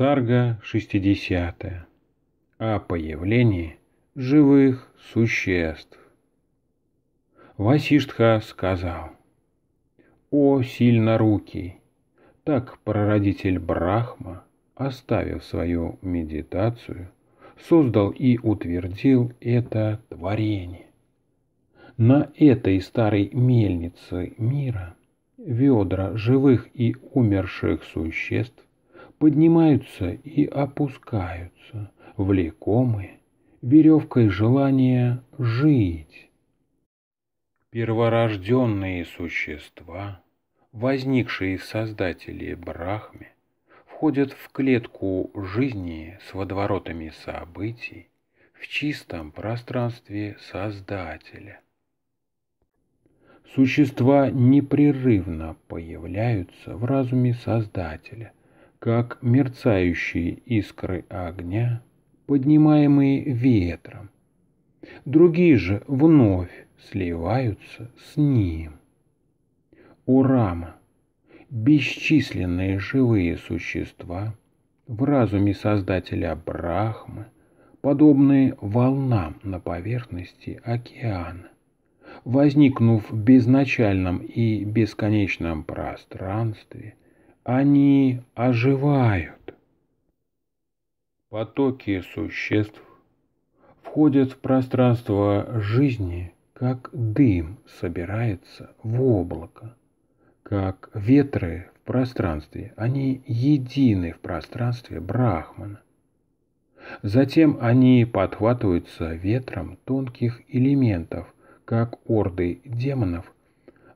Сарга 60. О появлении живых существ. Васиштха сказал, «О, сильнорукий! Так прародитель Брахма, оставив свою медитацию, создал и утвердил это творение. На этой старой мельнице мира ведра живых и умерших существ поднимаются и опускаются, влекомы веревкой желания жить. Перворожденные существа, возникшие в создателе Брахме, входят в клетку жизни с водоворотами событий в чистом пространстве Создателя. Существа непрерывно появляются в разуме Создателя, как мерцающие искры огня, поднимаемые ветром. Другие же вновь сливаются с ним. У Урама – бесчисленные живые существа в разуме Создателя Брахмы, подобные волнам на поверхности океана, возникнув в безначальном и бесконечном пространстве – они оживают. Потоки существ входят в пространство жизни, как дым собирается в облако, как ветры в пространстве, они едины в пространстве Брахмана. Затем они подхватываются ветром тонких элементов, как орды демонов,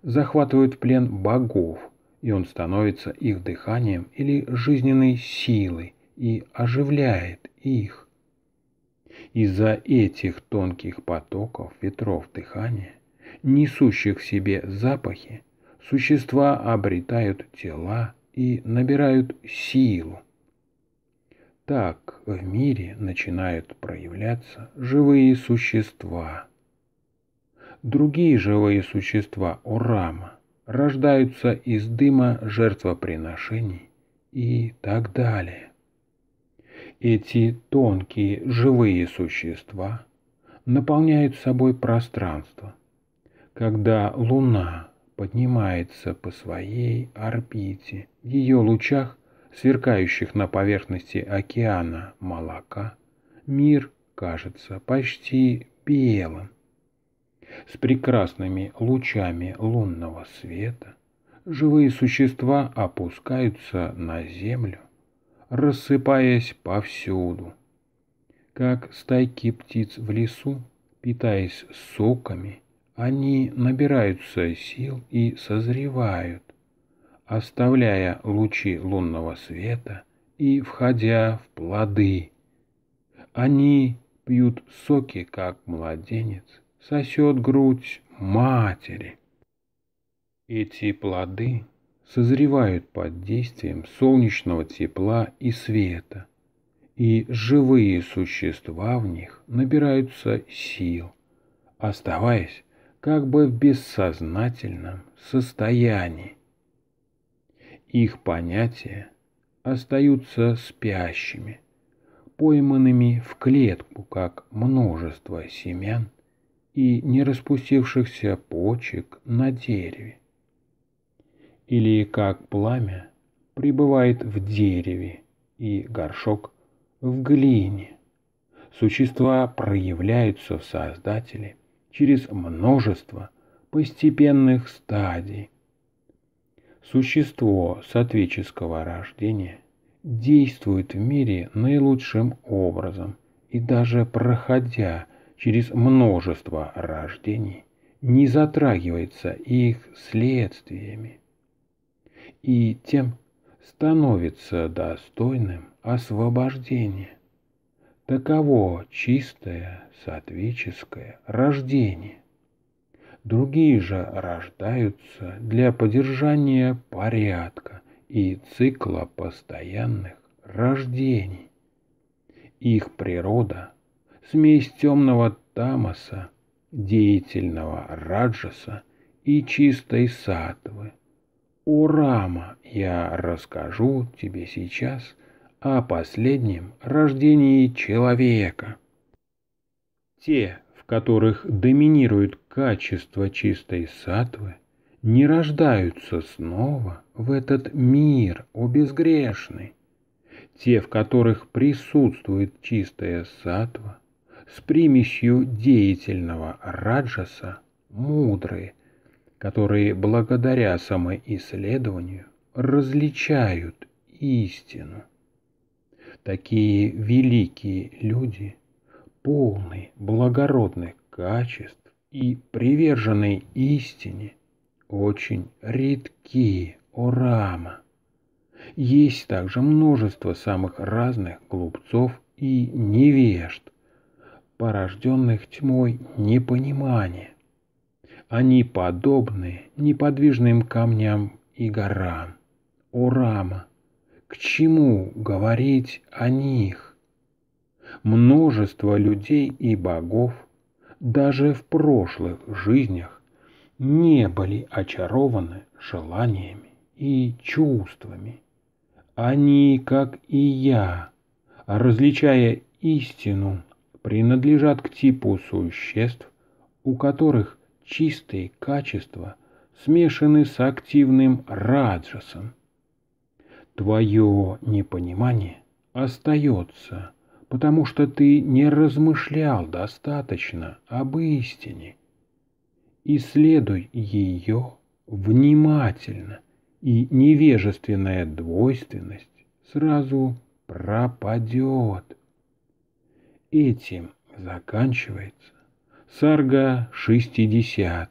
захватывают плен богов – и он становится их дыханием или жизненной силой и оживляет их. Из-за этих тонких потоков ветров дыхания, несущих в себе запахи, существа обретают тела и набирают силу. Так в мире начинают проявляться живые существа. Другие живые существа Урама рождаются из дыма жертвоприношений и так далее. Эти тонкие живые существа наполняют собой пространство. Когда Луна поднимается по своей орбите, в ее лучах, сверкающих на поверхности океана молока, мир кажется почти белым, с прекрасными лучами лунного света, живые существа опускаются на землю, рассыпаясь повсюду, как стайки птиц в лесу, питаясь соками, они набираются сил и созревают, оставляя лучи лунного света и входя в плоды. Они пьют соки, как младенец, сосет грудь матери. Эти плоды созревают под действием солнечного тепла и света, и живые существа в них набираются сил, оставаясь как бы в бессознательном состоянии. Их понятия остаются спящими, пойманными в клетку, как множество семян и не распустившихся почек на дереве. Или как пламя пребывает в дереве и горшок в глине. Существа проявляются в Создателе через множество постепенных стадий. Существо сатвического рождения действует в мире наилучшим образом и даже проходя – через множество рождений, не затрагивается их следствиями и тем становится достойным освобождения. Таково чистое сатвическое рождение. Другие же рождаются для поддержания порядка и цикла постоянных рождений. Их природа смесь темного тамаса, деятельного раджаса и чистой сатвы. У Рама я расскажу тебе сейчас о последнем рождении человека. Те, в которых доминирует качество чистой сатвы, не рождаются снова в этот мир, обезгрешный. Те, в которых присутствует чистая сатва – с примесью деятельного раджаса мудрые, которые благодаря самоисследованию различают истину. Такие великие люди полны благородных качеств и приверженные истине очень редки у орама. Есть также множество самых разных глупцов и невежд, порожденных тьмой непонимания. Они подобны неподвижным камням и горам. Урама, к чему говорить о них? Множество людей и богов даже в прошлых жизнях не были очарованы желаниями и чувствами. Они, как и я, различая истину принадлежат к типу существ, у которых чистые качества смешаны с активным раджасом. Твое непонимание остается, потому что ты не размышлял достаточно об истине. Исследуй ее внимательно, и невежественная двойственность сразу пропадет этим заканчивается сарга 60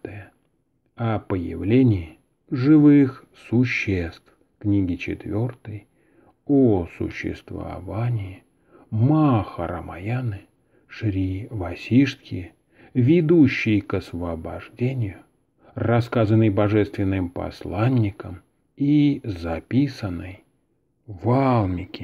о появлении живых существ книги 4 о существовании Махарамаяны Шри Васиштхи, ведущей к освобождению, рассказанной божественным посланником и записанной в